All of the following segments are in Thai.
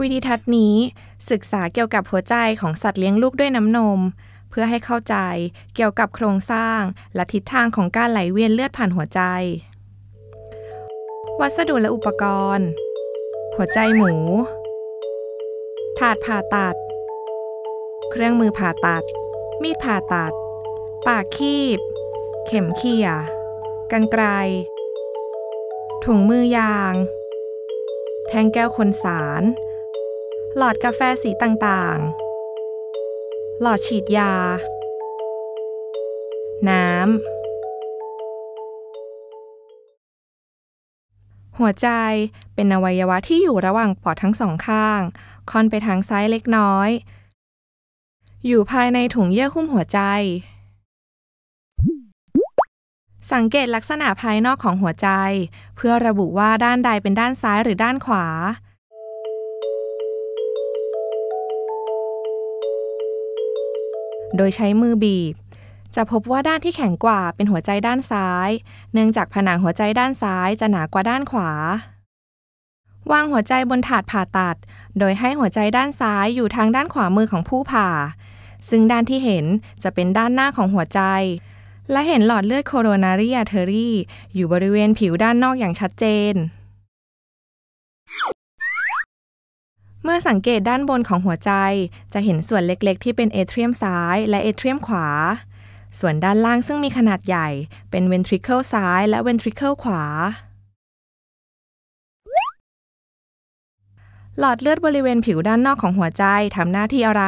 วิดีทัศน์นี้ศึกษาเกี่ยวกับหัวใจของสัตว์เลี้ยงลูกด้วยน้ำนม เพื่อให้เข้าใจเกี่ยวกับโครงสร้างและทิศทางของการไหลเวียนเลือดผ่านหัวใจ วัสดุและอุปกรณ์ หัวใจหมูถาดผ่าตัด เครื่องมือผ่าตัด มีดผ่าตัด ปากคีบ เข็มเขี่ยกันไกล ถุงมือยางแท่งแก้วคนสาร หลอดกาแฟสีต่างๆ หลอดฉีดยา น้ำ หัวใจเป็นอวัยวะที่อยู่ระหว่างปอดทั้งสองข้าง ค่อนไปทางซ้ายเล็กน้อย อยู่ภายในถุงเยื่อหุ้มหัวใจสังเกตลักษณะภายนอกของหัวใจ เพื่อระบุว่าด้านใดเป็นด้านซ้ายหรือด้านขวา โดยใช้มือบีบ จะพบว่าด้านที่แข็งกว่าเป็นหัวใจด้านซ้าย เนื่องจากผนังหัวใจด้านซ้ายจะหนากว่าด้านขวา วางหัวใจบนถาดผ่าตัด โดยให้หัวใจด้านซ้ายอยู่ทางด้านขวามือของผู้ผ่า ซึ่งด้านที่เห็นจะเป็นด้านหน้าของหัวใจและเห็นหลอดเลือดโคโรนารีอาเทอรี่อยู่บริเวณผิวด้านนอกอย่างชัดเจน เมื่อสังเกตด้านบนของหัวใจจะเห็นส่วนเล็กๆที่เป็นเอเทรียมซ้ายและเอเทรียมขวา ส่วนด้านล่างซึ่งมีขนาดใหญ่เป็นเวนทริเคิลซ้ายและเวนทริเคิลขวา หลอดเลือดบริเวณผิวด้านนอกของหัวใจทำหน้าที่อะไร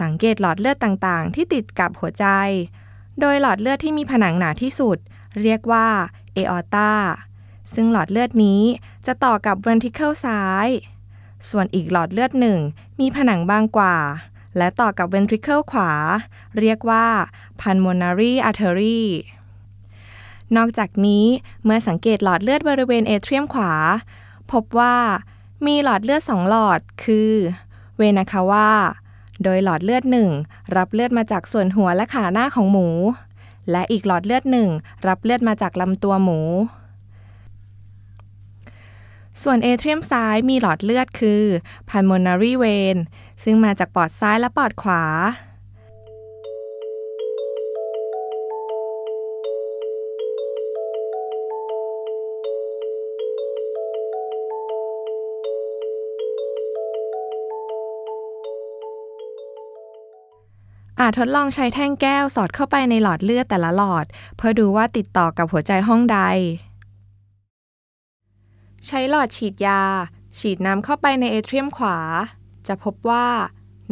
สังเกตหลอดเลือดต่างๆ ที่ติดกับหัวใจ โดยหลอดเลือดที่มีผนังหนาที่สุด เรียกว่าเอออตาซึ่งหลอดเลือดนี้จะต่อกับ ventricle ซ้าย ส่วนอีกหลอดเลือดหนึ่งมีผนังบางกว่า และต่อกับ ventricle ขวาเรียกว่า pulmonary artery นอกจากนี้เมื่อสังเกตหลอดเลือดบริเวณเอเทียมขวา พบว่ามีหลอดเลือดสองหลอดคือ เวนาคาว่าโดยหลอดเลือดหนึ่ง รับเลือดมาจากส่วนหัวและขาหน้าของหมู และอีกหลอดเลือดหนึ่ง รับเลือดมาจากลำตัวหมู ส่วนเอเทรียมซ้ายมีหลอดเลือดคือ pulmonary vein ซึ่งมาจากปอดซ้ายและปอดขวาอาจทดลองใช้แท่งแก้วสอดเข้าไปในหลอดเลือดแต่ละหลอด เพื่อดูว่าติดต่อกับหัวใจห้องใด ใช้หลอดฉีดยา ฉีดน้ำเข้าไปในเอเทรียมขวา จะพบว่า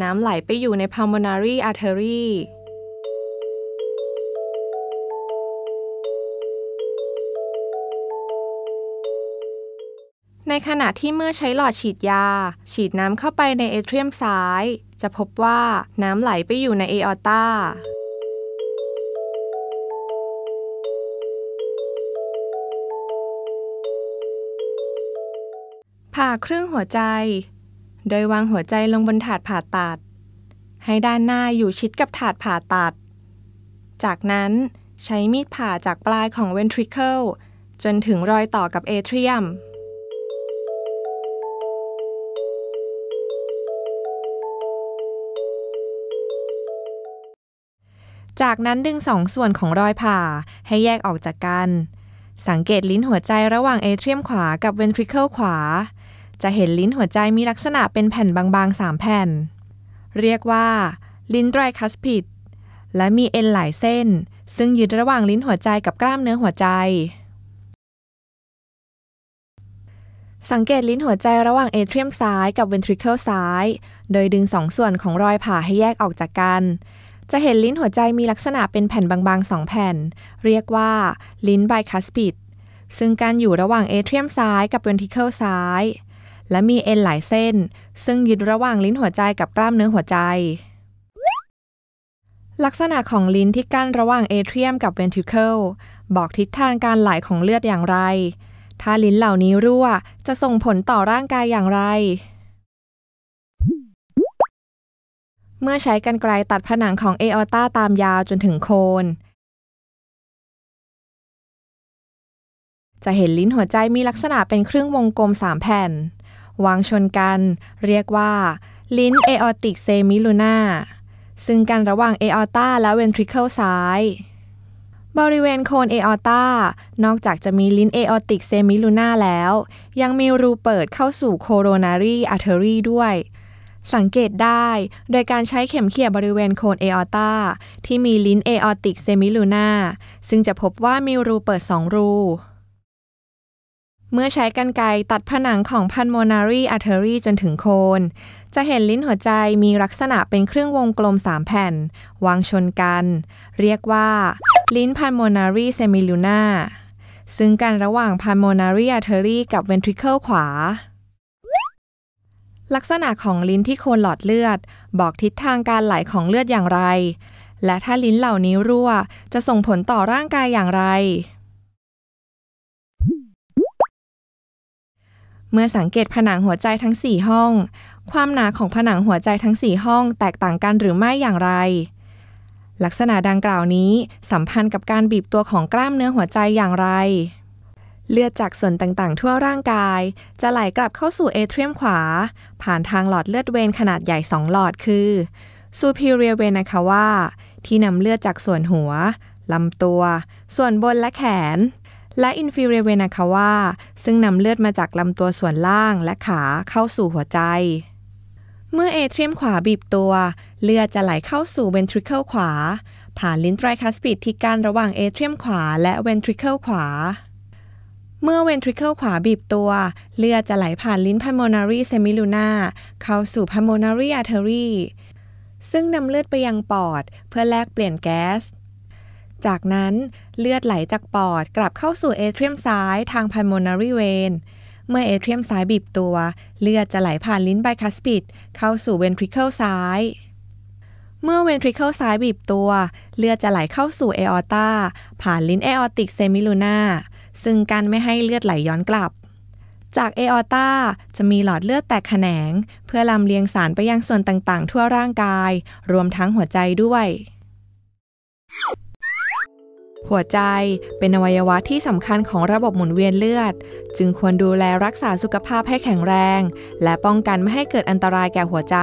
น้ำไหลไปอยู่ใน pulmonary artery ในขณะที่เมื่อใช้หลอดฉีดยาฉีดน้ำเข้าไปในเอเทรียมซ้าย จะพบว่าน้ำไหลไปอยู่ในเอออตาผ่าเครื่องหัวใจ โดยวางหัวใจลงบนถาดผ่าตัด ให้ด้านหน้าอยู่ชิดกับถาดผ่าตัด จากนั้นใช้มีดผ่าจากปลายของเวนทริเคิลจนถึงรอยต่อกับเอเทรียมจากนั้นดึงสองส่วนของรอยผ่าให้แยกออกจากกัน สังเกตลิ้นหัวใจระหว่างเอเทรียมขวากับเวนทริเคิลขวา จะเห็นลิ้นหัวใจมีลักษณะเป็นแผ่นบางๆสามแผ่น เรียกว่าลิ้นไตรคัสพิด และมีเอ็นหลายเส้น ซึ่งยึดระหว่างลิ้นหัวใจกับกล้ามเนื้อหัวใจ สังเกตลิ้นหัวใจระหว่างเอเทรียมซ้ายกับเวนทริเคิลซ้าย โดยดึงสองส่วนของรอยผ่าให้แยกออกจากกันจะเห็นลิ้นหัวใจมีลักษณะเป็นแผ่นบางๆสองแผ่น เรียกว่าลิ้นไบคัสปิด ซึ่งการอยู่ระหว่างเอเทรียมซ้ายกับเวนทิเคิลซ้าย และมีเอ็นหลายเส้น ซึ่งยึดระหว่างลิ้นหัวใจกับกล้ามเนื้อหัวใจ ลักษณะของลิ้นที่กั้นระหว่างเอเทรียมกับเวนทิเคิลบอกทิศทางการไหลของเลือดอย่างไร ถ้าลิ้นเหล่านี้รั่วจะส่งผลต่อร่างกายอย่างไรเมื่อใช้กันไกลตัดผนังของเอออต้าตามยาวจนถึงโคน จะเห็นลิ้นหัวใจมีลักษณะเป็นครึ่งวงกลม3 แผ่นวางชนกัน เรียกว่าลิ้นเอออติกเซมิลูนาซึ่งกันระหว่างเอออต้าและเวนทริเคิลซ้าย บริเวณโคนเอออต้านอกจากจะมีลิ้นเอออติกเซมิลูนาแล้ว ยังมีรูเปิดเข้าสู่โคโรนารีอาร์เทอรี่ด้วยสังเกตได้โดยการใช้เข็มเขี่ยบริเวณโคนเอออตาที่มีลิ้นเอออติกเซมิลูนาซึ่งจะพบว่ามีรูเปิด 2 รู เมื่อใช้กันไกตัดผนังของพันโมนา o n อาร์เทอรีจนถึงโคน จะเห็นลิ้นหัวใจมีลักษณะเป็นเครื่องวงกลม 3 แผ่น วางชนกัน เรียกว่า ลิ้นพันโมนารีเซมิลูนาซึ่งกันระหว่างพันโมนา o n อาร์เทอรีกับเวนทริเคิลขวาลักษณะของลิ้นที่โคนหลอดเลือด บอกทิศทางการไหลของเลือดอย่างไร และถ้าลิ้นเหล่านี้รั่วจะส่งผลต่อร่างกายอย่างไร เมื่อสังเกตผนังหัวใจทั้ง 4 ห้อง ความหนาของผนังหัวใจทั้ง 4 ห้องแตกต่างกันหรือไม่อย่างไร ลักษณะดังกล่าวนี้สัมพันธ์กับการบีบตัวของกล้ามเนื้อหัวใจอย่างไรเลือดจากส่วนต่าง ๆ ทั่วร่างกาย จะไหลกลับเข้าสู่เอเทรียมขวา ผ่านทางหลอดเลือดเวนขนาดใหญ่2หลอดคือ superior v e n คะว่าที่นำเลือดจากส่วนหัว ลำตัว ส่วนบนและแขน และ inferior v e n คะว่าซึ่งนำเลือดมาจากลำตัวส่วนล่างและขาเข้าสู่หัวใจ เมื่อเอเทรียมขวาบีบตัว เลือดจะไหลเข้าสู่ ventricle ขวา ผ่านลิ้นไตรคัสปิด ที่กั้นระหว่างเอเทรียมขวาและ ventricle ขวาเมื่อเวนทริเคิลขวาบีบตัว เลือดจะไหลผ่านลิ้นพั u โมนารีเซมิลูนาเข้าสู่พโนนารีอาร์เทอรีซึ่งนำเลือดไปยังปอด เพื่อแลกเปลี่ยนแก๊สจากนั้นเลือดไหลจากปอดกลับเข้าสู่เอเทรียมซ้ายทางพั l โมนารีเวนเมื่อเอเทรียมซ้ายบีบตัว เลือดจะไหลผ่านลิ้นไบคัสปิดเข้าสู่เวนทริเคิลซ้ายเมื่อเวนทริเคิลซ้ายบีบตัวเลือดจะไหลเข้าสู่เอออตาผ่านลิ้นเอออติกเซมิลูนาซึ่งการไม่ให้เลือดไหลย้อนกลับ จากเอออตาจะมีหลอดเลือดแตกแขนง เพื่อลำเลียงสารไปยังส่วนต่าง ๆ ทั่วร่างกาย รวมทั้งหัวใจด้วย หัวใจเป็นอวัยวะที่สำคัญของระบบหมุนเวียนเลือด จึงควรดูแลรักษาสุขภาพให้แข็งแรง และป้องกันไม่ให้เกิดอันตรายแก่หัวใจ